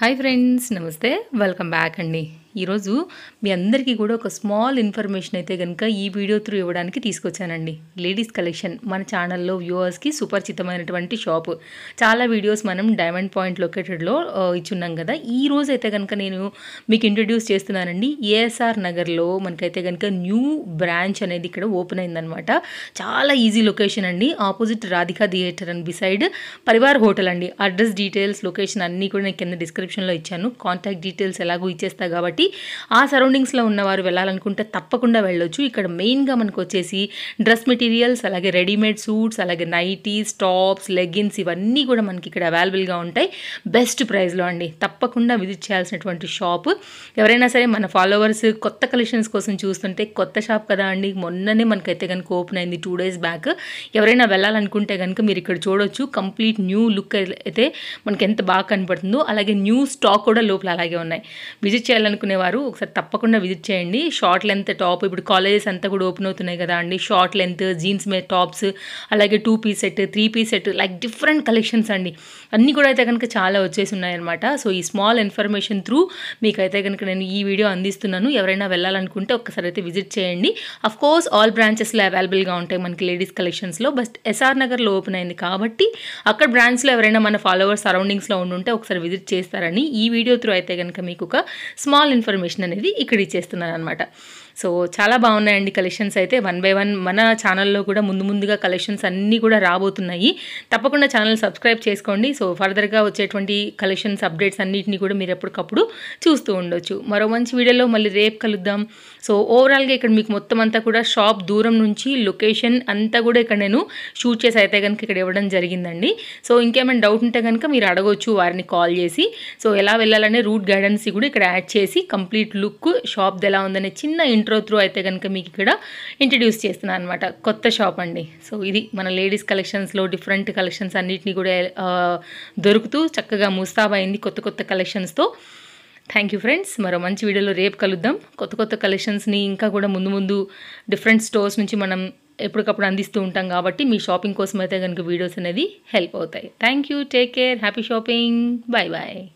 hi friends నమస్తే welcome back అండి ఈరోజు మీ అందరికీ కూడా ఒక స్మాల్ ఇన్ఫర్మేషన్ అయితే కనుక ఈ వీడియో త్రూ ఇవ్వడానికి తీసుకొచ్చానండి లేడీస్ కలెక్షన్ మన ఛానల్లో వ్యూవర్స్కి సుపరిచితమైనటువంటి షాప్ చాలా వీడియోస్ మనం డైమండ్ పాయింట్ లొకేటెడ్లో ఇచ్చున్నాం కదా ఈ రోజు అయితే కనుక నేను మీకు ఇంట్రడ్యూస్ చేస్తున్నానండి ఏఎస్ఆర్ నగర్లో మనకైతే కనుక న్యూ బ్రాంచ్ అనేది ఇక్కడ ఓపెన్ అయిందనమాట చాలా ఈజీ లొకేషన్ అండి opposite Radhika theatre and beside Parivar hotel అండి అడ్రస్ డీటెయిల్స్ లొకేషన్ అన్నీ కూడా నేను కింద డిస్క్రిప్షన్లో ఇచ్చాను కాంటాక్ట్ డీటెయిల్స్ ఎలాగో ఇచ్చేస్తా కాబట్టి ఆ సరౌండింగ్స్లో ఉన్నవారు వెళ్ళాలనుకుంటే తప్పకుండా వెళ్ళొచ్చు ఇక్కడ మెయిన్గా మనకు వచ్చేసి డ్రెస్ మెటీరియల్స్ అలాగే రెడీమేడ్ సూట్స్ అలాగే నైటీస్ టాప్స్ లెగ్గిన్స్ ఇవన్నీ కూడా మనకి ఇక్కడ అవైలబుల్గా ఉంటాయి బెస్ట్ ప్రైస్లో అండి తప్పకుండా విజిట్ చేయాల్సినటువంటి షాప్ ఎవరైనా సరే మన ఫాలోవర్స్ కొత్త కలెక్షన్స్ కోసం చూస్తుంటే కొత్త షాప్ కదా అండి మొన్ననే మనకైతే కనుక ఓపెన్ అయింది టూ డేస్ బ్యాక్ ఎవరైనా వెళ్ళాలనుకుంటే కనుక మీరు ఇక్కడ చూడొచ్చు కంప్లీట్ న్యూ లుక్ అయితే మనకి ఎంత బాగా కనపడుతుందో అలాగే న్యూ స్టాక్ కూడా లోపల అలాగే ఉన్నాయి విజిట్ చేయాలనుకునే అనుకునేవారు ఒకసారి తప్పకుండా విజిట్ చేయండి షార్ట్ లెంత్ టాప్ ఇప్పుడు కాలేజెస్ అంతా కూడా ఓపెన్ అవుతున్నాయి కదా అండి షార్ట్ లెంత్ జీన్స్ మీద టాప్స్ అలాగే two piece set three piece set like different collections అండి అన్నీ కూడా అయితే కనుక చాలా వచ్చేసి ఉన్నాయన్నమాట సో ఈ స్మాల్ ఇన్ఫర్మేషన్ త్రూ మీకైతే కనుక నేను ఈ వీడియో అందిస్తున్నాను ఎవరైనా వెళ్ళాలనుకుంటే ఒక్కసారి అయితే విజిట్ చేయండి అఫ్ కోర్స్ ఆల్ బ్రాంచెస్లో అవైలబుల్గా ఉంటాయి మనకి లేడీస్ కలెక్షన్స్లో బస్ట్ ఎస్ఆర్ నగర్లో ఓపెన్ అయింది కాబట్టి అక్కడ బ్రాంచ్లో ఎవరైనా మన ఫాలోవర్స్ సరౌండింగ్స్లో ఉండుంటే ఒకసారి విజిట్ చేస్తారని ఈ వీడియో త్రూ అయితే కనుక మీకు ఒక స్మాల్ ఇన్ఫర్మేషన్ అనేది ఇక్కడ ఇచ్చేస్తున్నాను అనమాట సో చాలా బాగున్నాయండి కలెక్షన్స్ అయితే వన్ బై వన్ మన ఛానల్లో కూడా ముందు ముందుగా కలెక్షన్స్ అన్నీ కూడా రాబోతున్నాయి తప్పకుండా ఛానల్ సబ్స్క్రైబ్ చేసుకోండి సో ఫర్దర్గా వచ్చేటువంటి కలెక్షన్స్ అప్డేట్స్ అన్నింటినీ కూడా మీరు ఎప్పటికప్పుడు చూస్తూ ఉండొచ్చు మరో మంచి వీడియోలో మళ్ళీ రేపు కలుద్దాం సో ఓవరాల్గా ఇక్కడ మీకు మొత్తం అంతా కూడా షాప్ దూరం నుంచి లొకేషన్ అంతా కూడా ఇక్కడ నేను షూట్ చేసి అయితే కనుక ఇక్కడ ఇవ్వడం జరిగిందండి సో ఇంకేమైనా డౌట్ ఉంటే కనుక మీరు అడగవచ్చు వారిని కాల్ చేసి సో ఎలా వెళ్ళాలనే రూట్ గైడెన్స్ కూడా ఇక్కడ యాడ్ చేసి కంప్లీట్ లుక్ షాప్ది ఎలా ఉందనే చిన్న ఇంట్రో ఇంట్రో త్రూ అయితే కనుక మీకు ఇక్కడ ఇంట్రడ్యూస్ చేస్తున్నాను అనమాట కొత్త షాప్ అండి సో ఇది మన లేడీస్ కలెక్షన్స్లో డిఫరెంట్ కలెక్షన్స్ అన్నిటినీ కూడా దొరుకుతూ చక్కగా ముస్తాబైంది కొత్త కొత్త కలెక్షన్స్తో థ్యాంక్ యూ ఫ్రెండ్స్ మరో మంచి వీడియోలో రేపు కలుద్దాం కొత్త కొత్త కలెక్షన్స్ని ఇంకా కూడా ముందు ముందు డిఫరెంట్ స్టోర్స్ నుంచి మనం ఎప్పటికప్పుడు అందిస్తూ ఉంటాం కాబట్టి మీ షాపింగ్ కోసం అయితే కనుక వీడియోస్ అనేది హెల్ప్ అవుతాయి thank you take care happy shopping bye bye